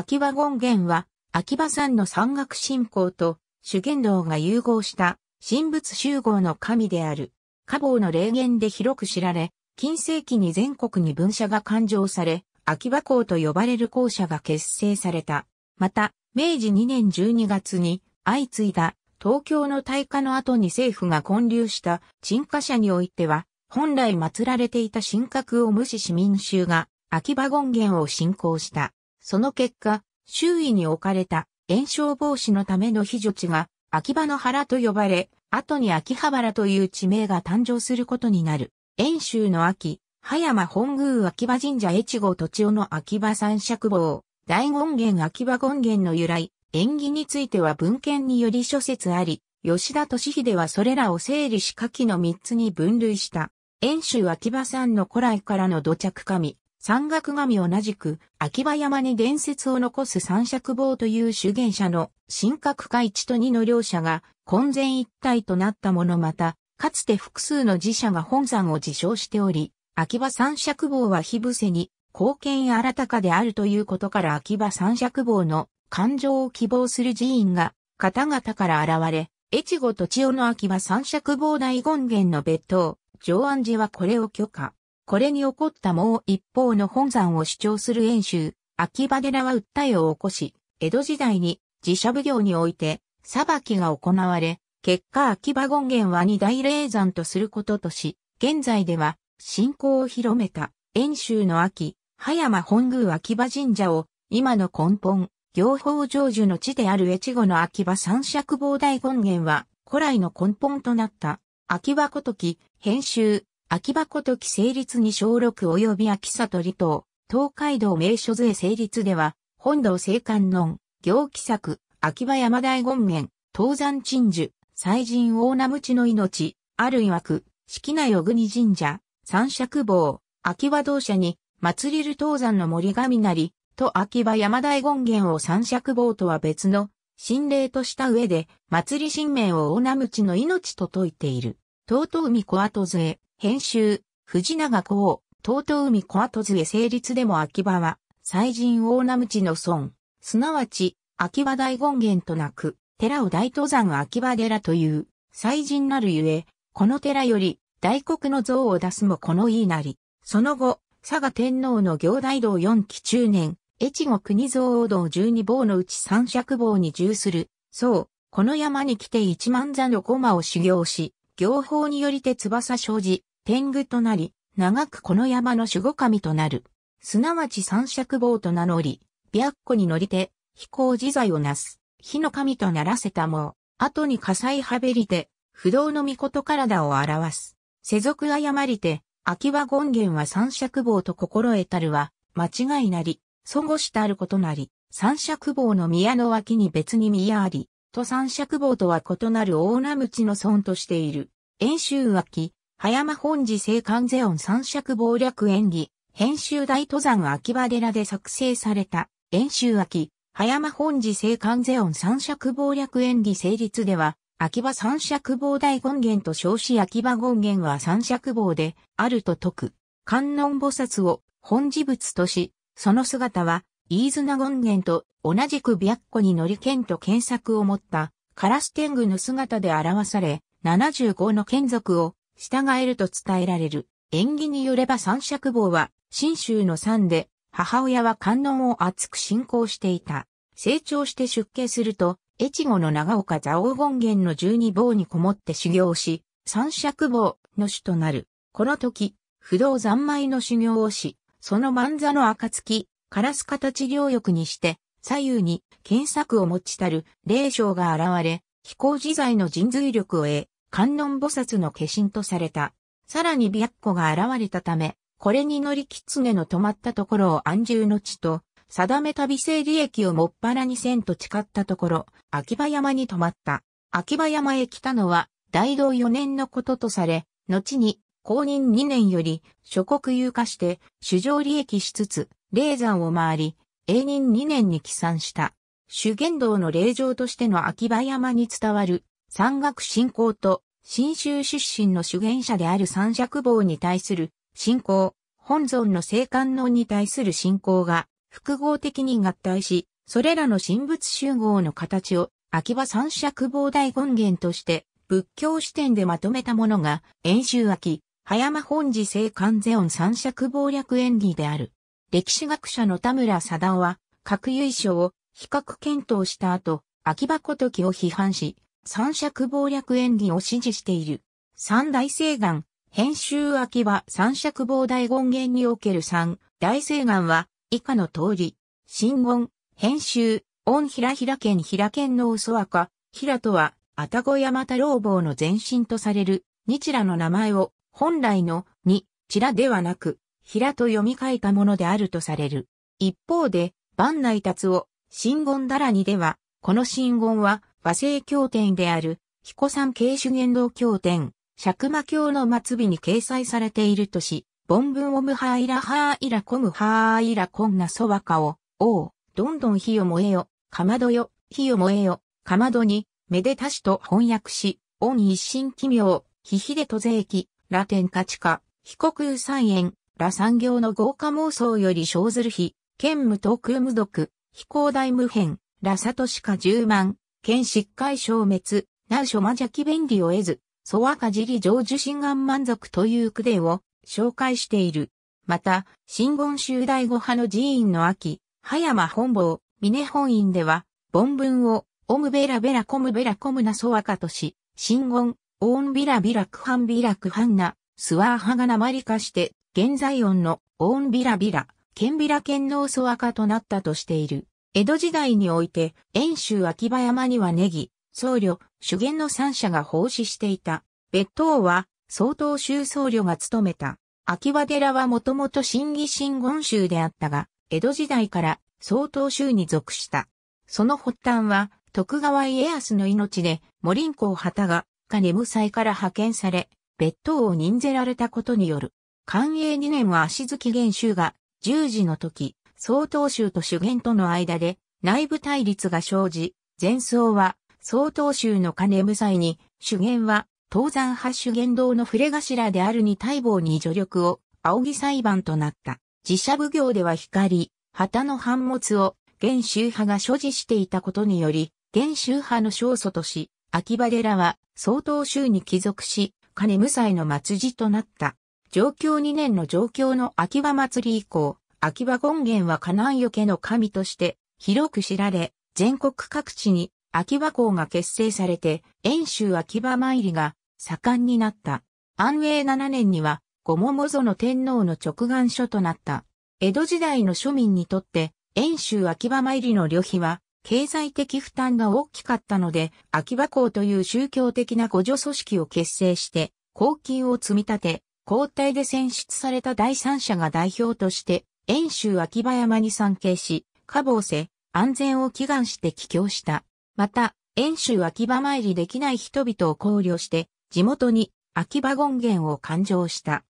秋葉権現は、秋葉山の山岳信仰と修験道が融合した神仏集合の神である。加藤の霊言で広く知られ、近世紀に全国に分社が勘定され、秋葉公と呼ばれる校舎が結成された。また、明治2年12月に相次いだ東京の大火の後に政府が建立した鎮火社においては、本来祀られていた神格を無視し民衆が秋葉権現を信仰した。その結果、周囲に置かれた炎症防止のための避暑地が秋葉の原と呼ばれ、後に秋葉原という地名が誕生することになる。遠州の秋、葉山本宮秋葉神社越後土地尾の秋葉三尺坊、大権現秋葉権現の由来、縁起については文献により諸説あり、吉田敏秀はそれらを整理し下記の3つに分類した。遠州秋葉山の古来からの土着神、山岳神同じく、秋葉山に伝説を残す三尺棒という修験者の、神格化1と2の両者が、混然一体となったものまた、かつて複数の寺社が本山を自称しており、秋葉三尺棒は火伏せに、貢献新たかであるということから秋葉三尺棒の感情を希望する寺院が、方々から現れ、越後と千代の秋葉三尺棒大権現の別当、上安寺はこれを許可。これに起こったもう一方の本山を主張する演習、秋葉寺は訴えを起こし、江戸時代に自社奉行において裁きが行われ、結果秋葉権現は二大霊山とすることとし、現在では信仰を広めた遠州の秋、葉山本宮秋葉神社を今の根本、行法成就の地である越後の秋葉三尺膨大権現は古来の根本となった秋葉ごとき、編集、秋葉ことき成立に小6及び秋里離島、東海道名所税成立では、本堂聖観音、行基作、秋葉山大権現、東山鎮守、祭神大名無知の命、あるいわく、式内小国神社、三尺坊、秋葉同社に、祭りる東山の森神なり、と秋葉山大権現を三尺坊とは別の、神霊とした上で、祭り神明を大名無知の命と説いている。尊東海小後勢、編集、藤永公、東東海小後杖成立でも秋葉は、祭神大名口の村、すなわち、秋葉大権現となく、寺を大登山秋葉寺という、祭神なるゆえ、この寺より、大国の像を出すもこのいいなり、その後、佐賀天皇の行大道四期中年、越後国蔵王道十二坊のうち三尺坊に従する、そう、この山に来て一万座の駒を修行し、行法によりて翼生じ、天狗となり、長くこの山の守護神となる。すなわち三尺棒と名乗り、白虎に乗りて、飛行自在をなす。火の神とならせたも、後に火災はべりて、不動の御事体を表す。世俗誤りて、秋葉権現は三尺棒と心得たるは、間違いなり、損誤したることなり、三尺棒の宮の脇に別に宮あり、と三尺棒とは異なる大名口の損としている。演習脇、葉山本寺聖観世音三尺謀略演技、編集大登山秋葉寺で作成された、演習秋、葉山本寺聖観世音三尺謀略演技成立では、秋葉三尺謀大権現と称し秋葉権現は三尺謀であると説く。観音菩薩を本事物とし、その姿は、飯綱権現と同じく白虎に乗り剣と剣作を持った、カラス天狗の姿で表され、75の剣族を従えると伝えられる。縁起によれば三尺坊は、新州の三で、母親は観音を厚く信仰していた。成長して出家すると、越後の長岡蔵王権現の十二坊にこもって修行し、三尺坊の主となる。この時、不動三昧の修行をし、その万座の暁、カラス形両翼にして、左右に検索を持ちたる霊章が現れ、飛行自在の神髄力を得、観音菩薩の化身とされた。さらに白虎が現れたため、これに乗り狐の止まったところを安住の地と、定めた美利益をもっぱらにせんと誓ったところ、秋葉山に止まった。秋葉山へ来たのは、大道4年のこととされ、後に、公認2年より、諸国有化して、主上利益しつつ、霊山を回り、永仁2年に帰参した。主言道の霊場としての秋葉山に伝わる、山岳信仰と新州出身の主言者である三尺坊に対する信仰、本尊の聖観音に対する信仰が複合的に合体し、それらの神仏集合の形を秋葉三尺坊大権現として仏教視点でまとめたものが、遠州秋、葉山本寺聖観世音三尺坊略演技である。歴史学者の田村貞夫は、核由書を比較検討した後、秋葉こときを批判し、三尺謀略演技を支持している。三大聖願、編集秋は三尺謀大権言における三大聖願は、以下の通り、新言、編集、恩平平県平県の嘘若、平とは、愛宕山太郎坊の前身とされる、日羅の名前を、本来の、に、チラではなく、平と読み替えたものであるとされる。一方で、万内達を、新言だらにでは、この新言は、和製経典である、彦山慶主言道経典、釈魔経の末尾に掲載されているとし、凡文をムハイラハイラコムハイラコンナソワカを、おう、どんどん火を燃えよ、かまどよ、火を燃えよ、かまどに、めでたしと翻訳し、恩一心奇妙、ひひでと税記、ラテン価値化、被告三円、ら産業の豪華妄想より生ずる日、剣無東空無毒、飛行大無変、らさとしか十万、剣失敗消滅、なうしょまじゃき便利を得ず、ソわカジリ上受心願満足という句伝を紹介している。また、新言集大五派の寺院の秋、葉山本坊、峰本院では、本文を、オムベラベラコムベラコムなソわカとし、新言、オーンビラビラクハンビラクハンナ、スワーハがリ化して、現在音のオーンビラビラ、ケンビラケンノーソワカとなったとしている。江戸時代において、遠州秋葉山にはネギ、僧侶、主元の三者が奉仕していた。別当は、総統州僧侶が務めた。秋葉寺はもともと新義新言宗であったが、江戸時代から総統州に属した。その発端は、徳川家康の命で、森林公旗が、金無才から派遣され、別当を任ぜられたことによる。寛永2年は足月元州が、十時の時、総統宗と主元との間で内部対立が生じ、前僧は総統宗の金無罪に、主元は東山派主元堂の触れ頭であるに大望に助力を仰ぎ裁判となった。自社奉行では光、旗の反物を現宗派が所持していたことにより、現宗派の勝訴とし、秋葉寺は総統宗に帰属し、金無罪の末寺となった。上京2年の上京の秋葉祭り以降、秋葉権現は河南余家の神として広く知られ、全国各地に秋葉港が結成されて、遠州秋葉参りが盛んになった。安永7年には、五桃の天皇の直眼書となった。江戸時代の庶民にとって、遠州秋葉参りの旅費は、経済的負担が大きかったので、秋葉港という宗教的な互助組織を結成して、公金を積み立て、交代で選出された第三者が代表として、遠州秋葉山に参詣し、下房せ、安全を祈願して帰郷した。また、遠州秋葉参りできない人々を考慮して、地元に秋葉権現を勘定した。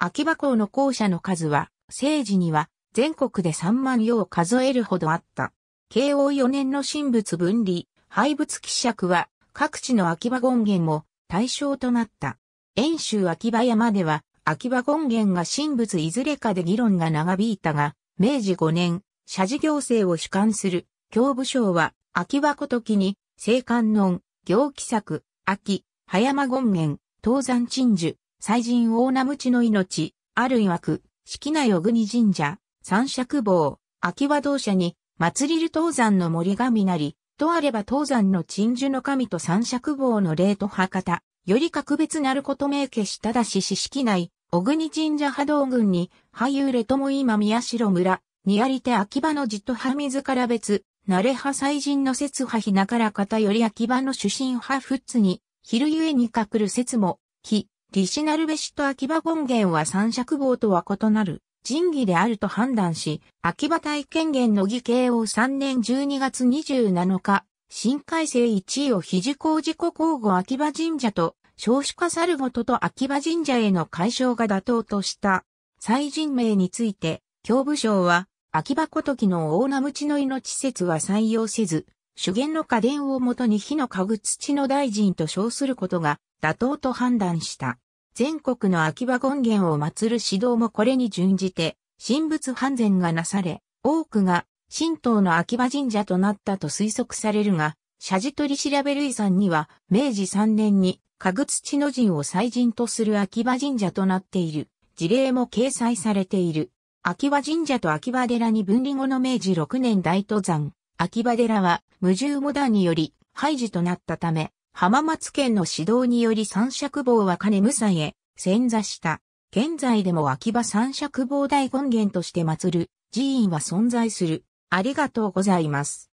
秋葉港の校舎の数は、政治には全国で3万余を数えるほどあった。慶応4年の神仏分離、廃仏希釈は各地の秋葉権現も対象となった。遠州秋葉山では秋葉権現が神仏いずれかで議論が長引いたが、明治5年、社寺行政を主管する、教部省は、秋葉ごときに、聖観音、行基作、秋、葉山権現、東山鎮守、祭神大名無知の命、ある曰く、式内小国神社、三尺坊、秋葉同社に、祭りる東山の森神なり、とあれば東山の鎮守の神と三尺坊の霊と博多、より格別なること明決しただし四式内、小国神社波動群に、俳優レトモイマ宮代村、にありて秋葉のじっと派水から別、慣れ派祭人の説派ひなから偏より秋葉の主神派富津に、昼ゆえに隠る説も、非、利子なるべしと秋葉権限は三尺棒とは異なる、神義であると判断し、秋葉体権限の儀形を3年12月27日、新改正1位を肘工事故交互秋葉神社と少子化猿ごとと秋葉神社への解消が妥当とした。祭神名について、教部省は、秋葉こときの大名口の命説は採用せず、主言の家電をもとに火の家具土の大臣と称することが妥当と判断した。全国の秋葉権限を祀る指導もこれに準じて、神仏判然がなされ、多くが神道の秋葉神社となったと推測されるが、社寺取調べ類山には明治3年にかぐ土の陣を祭神とする秋葉神社となっている。事例も掲載されている。秋葉神社と秋葉寺に分離後の明治6年大登山。秋葉寺は、無重モダにより、廃寺となったため、浜松県の指導により三尺坊は金無祭へ、潜座した。現在でも秋葉三尺坊大権現として祀る、寺院は存在する。ありがとうございます。